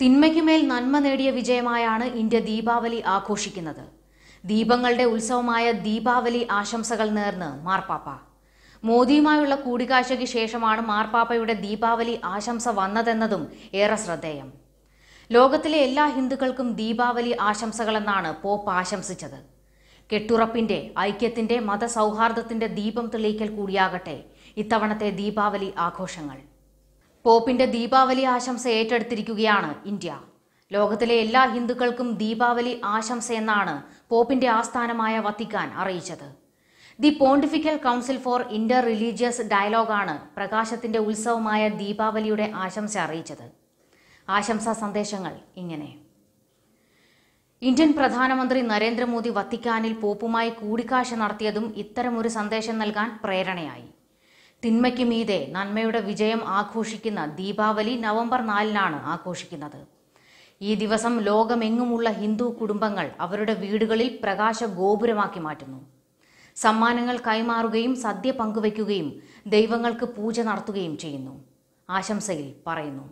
തിന്മയ്ക്കുമേൽ നന്മ നേടിയ വിജയമായാണ് ഇന്ത്യ ദീപാവലി ആഘോഷിക്കുന്നത് ദീപങ്ങളുടെ ഉത്സവമായ ദീപാവലി ആശംസകൾ നേർന്ന് മാർപ്പാപ്പ മോദിയുമായുള്ള കൂടിക്കാഴ്ചയ്ക്ക് ശേഷമാണ് മാർപ്പാപ്പയുടെ ദീപാവലി ആശംസ വന്നതെന്നതും ഏറെ ശ്രദ്ധേയം ലോകത്തിലെ എല്ലാ ഹിന്ദുക്കൾക്കും ദീപാവലി ആശംസകളെന്നാണ് പോപ്പ് ആശംസിച്ചത് കെട്ടുറപ്പിന്റെ ഐക്യത്തിന്റെ മതസൗഹാർദ്ദത്തിന്റെ ദീപം തെളിയിക്കൽ കൂടിയാകട്ടെ ഇത്തവണത്തെ ദീപാവലി ആഘോഷങ്ങൾ പോപ്പിന്റെ ദീപാവലി ആശംസ ഏറ്റെടുത്തിരിക്കുകയാണ് ഇന്ത്യ ലോകത്തിലെ എല്ലാ ഹിന്ദുക്കൾക്കും ദീപാവലി ആശംസ എന്നാണ് പോപ്പിന്റെ ആസ്ഥാനമായ വത്തിക്കാൻ അറിയിച്ചത് the pontifical council for inter religious ഡയലോഗാണ് പ്രകാശത്തിന്റെ ഉത്സവമായ ദീപാവലിയുടെ ആശംസ അറിയിച്ചത് ആശംസാ സന്ദേശങ്ങൾ ഇങ്ങനെ ഇന്ത്യൻ പ്രധാനമന്ത്രി നരേന്ദ്രമോദി വത്തിക്കാനിൽ പോപ്പുമായി കൂടിക്കാഴ്ച നടത്തിയതും ഇത്തരമൊരു സന്ദേശം നൽകാൻ പ്രേരണയായി തിന്മയ്ക്ക് മീതെ നന്മയുടെ വിജയം ആഘോഷിക്കുന്ന ദീപാവലി നവംബർ നാലിനാണ് ആഘോഷിക്കുന്നത് ഈ ദിവസം ലോകമെങ്ങുമുള്ള ഹിന്ദു കുടുംബങ്ങൾ അവരുടെ വീടുകളിൽ പ്രകാശ ഗോപുരമാക്കി മാറ്റുന്നു സമ്മാനങ്ങൾ കൈമാറുകയും സദ്യ പങ്കുവയ്ക്കുകയും ദൈവങ്ങൾക്ക് പൂജ നടത്തുകയും ചെയ്യുന്നു ആശംസയിൽ പറയുന്നു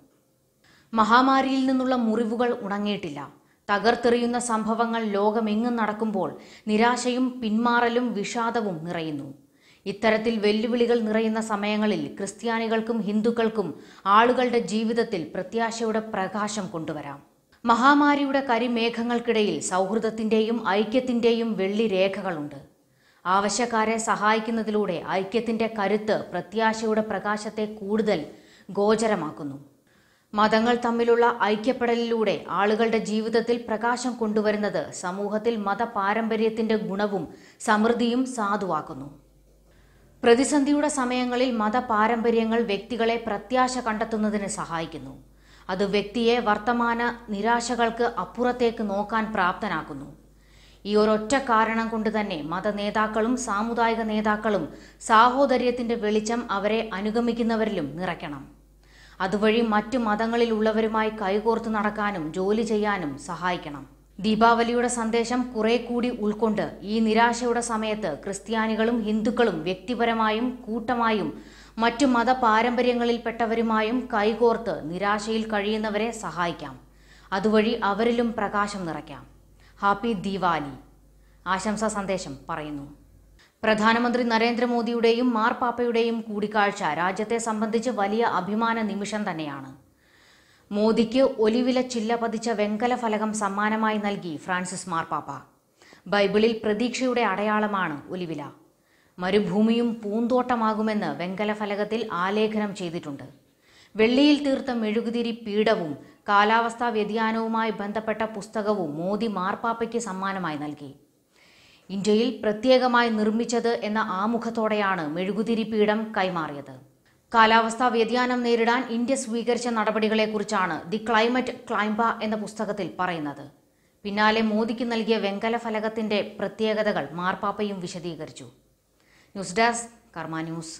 മഹാമാരിയിൽ നിന്നുള്ള മുറിവുകൾ ഉണങ്ങിയിട്ടില്ല തകർത്തെറിയുന്ന സംഭവങ്ങൾ ലോകമെങ്ങും നടക്കുമ്പോൾ നിരാശയും പിന്മാറലും വിഷാദവും നിറയുന്നു ഇത്തരത്തിൽ വെല്ലുവിളികൾ നിറയുന്ന സമയങ്ങളിൽ ക്രിസ്ത്യാനികൾക്കും ഹിന്ദുക്കൾക്കും ആളുകളുടെ ജീവിതത്തിൽ പ്രത്യാശയുടെ പ്രകാശം കൊണ്ടുവരാം മഹാമാരിയുടെ കരിമേഘങ്ങൾക്കിടയിൽ സൗഹൃദത്തിൻ്റെയും ഐക്യത്തിൻ്റെയും വെള്ളി രേഖകളുണ്ട് ആവശ്യക്കാരെ സഹായിക്കുന്നതിലൂടെ ഐക്യത്തിൻ്റെ കരുത്ത് പ്രത്യാശയുടെ പ്രകാശത്തെ കൂടുതൽ ഗോചരമാക്കുന്നു മതങ്ങൾ തമ്മിലുള്ള ഐക്യപ്പെടലിലൂടെ ആളുകളുടെ ജീവിതത്തിൽ പ്രകാശം കൊണ്ടുവരുന്നത് സമൂഹത്തിൽ മതപാരമ്പര്യത്തിന്റെ ഗുണവും സമൃദ്ധിയും സാധുവാക്കുന്നു പ്രതിസന്ധിയുടെ സമയങ്ങളിൽ മതപാരമ്പര്യങ്ങൾ വ്യക്തികളെ പ്രത്യാശ കണ്ടെത്തുന്നതിന് സഹായിക്കുന്നു അത് വ്യക്തിയെ വർത്തമാന നിരാശകൾക്ക് അപ്പുറത്തേക്ക് നോക്കാൻ പ്രാപ്തനാക്കുന്നു ഈ ഒരൊറ്റ കാരണം കൊണ്ട് തന്നെ മതനേതാക്കളും സാമുദായിക നേതാക്കളും സാഹോദര്യത്തിന്റെ വെളിച്ചം അവരെ അനുഗമിക്കുന്നവരിലും നിറയ്ക്കണം അതുവഴി മറ്റു മതങ്ങളിലുള്ളവരുമായി കൈകോർത്ത് നടക്കാനും ജോലി ചെയ്യാനും സഹായിക്കണം ദീപാവലിയുടെ സന്ദേശം കുറെ കൂടി ഉൾക്കൊണ്ട് ഈ നിരാശയുടെ സമയത്ത് ക്രിസ്ത്യാനികളും ഹിന്ദുക്കളും വ്യക്തിപരമായും കൂട്ടമായും മറ്റു മത പാരമ്പര്യങ്ങളിൽപ്പെട്ടവരുമായും കൈകോർത്ത് നിരാശയിൽ കഴിയുന്നവരെ സഹായിക്കാം അതുവഴി അവരിലും പ്രകാശം നിറയ്ക്കാം ഹാപ്പി ദീവാലി ആശംസാ സന്ദേശം പറയുന്നു പ്രധാനമന്ത്രി നരേന്ദ്രമോദിയുടെയും മാർപ്പാപ്പയുടെയും കൂടിക്കാഴ്ച രാജ്യത്തെ സംബന്ധിച്ച് വലിയ അഭിമാന നിമിഷം തന്നെയാണ് മോദിക്ക് ഒലിവില ചില്ല പതിച്ച വെങ്കല ഫലകം സമ്മാനമായി നൽകി ഫ്രാൻസിസ് മാർപ്പാപ്പ ബൈബിളിൽ പ്രതീക്ഷയുടെ അടയാളമാണ് ഒലിവില മരുഭൂമിയും പൂന്തോട്ടമാകുമെന്ന് വെങ്കല ഫലകത്തിൽ ആലേഖനം ചെയ്തിട്ടുണ്ട് വെള്ളിയിൽ തീർത്ത മെഴുകുതിരി പീഠവും കാലാവസ്ഥാ വ്യതിയാനവുമായി ബന്ധപ്പെട്ട പുസ്തകവും മോദി മാർപ്പാപ്പയ്ക്ക് സമ്മാനമായി നൽകി ഇന്ത്യയിൽ പ്രത്യേകമായി നിർമ്മിച്ചത് എന്ന ആമുഖത്തോടെയാണ് മെഴുകുതിരി പീഠം കൈമാറിയത് കാലാവസ്ഥാ വ്യതിയാനം നേരിടാൻ ഇന്ത്യ സ്വീകരിച്ച നടപടികളെക്കുറിച്ചാണ് ദി ക്ലൈമറ്റ് ക്ലൈംബ എന്ന പുസ്തകത്തിൽ പറയുന്നത് പിന്നാലെ മോദിക്ക് നൽകിയ വെങ്കല ഫലകത്തിന്റെ പ്രത്യേകതകൾ മാർപ്പാപ്പയും വിശദീകരിച്ചു ന്യൂസ് ഡെസ്ക് കർമ്മ ന്യൂസ്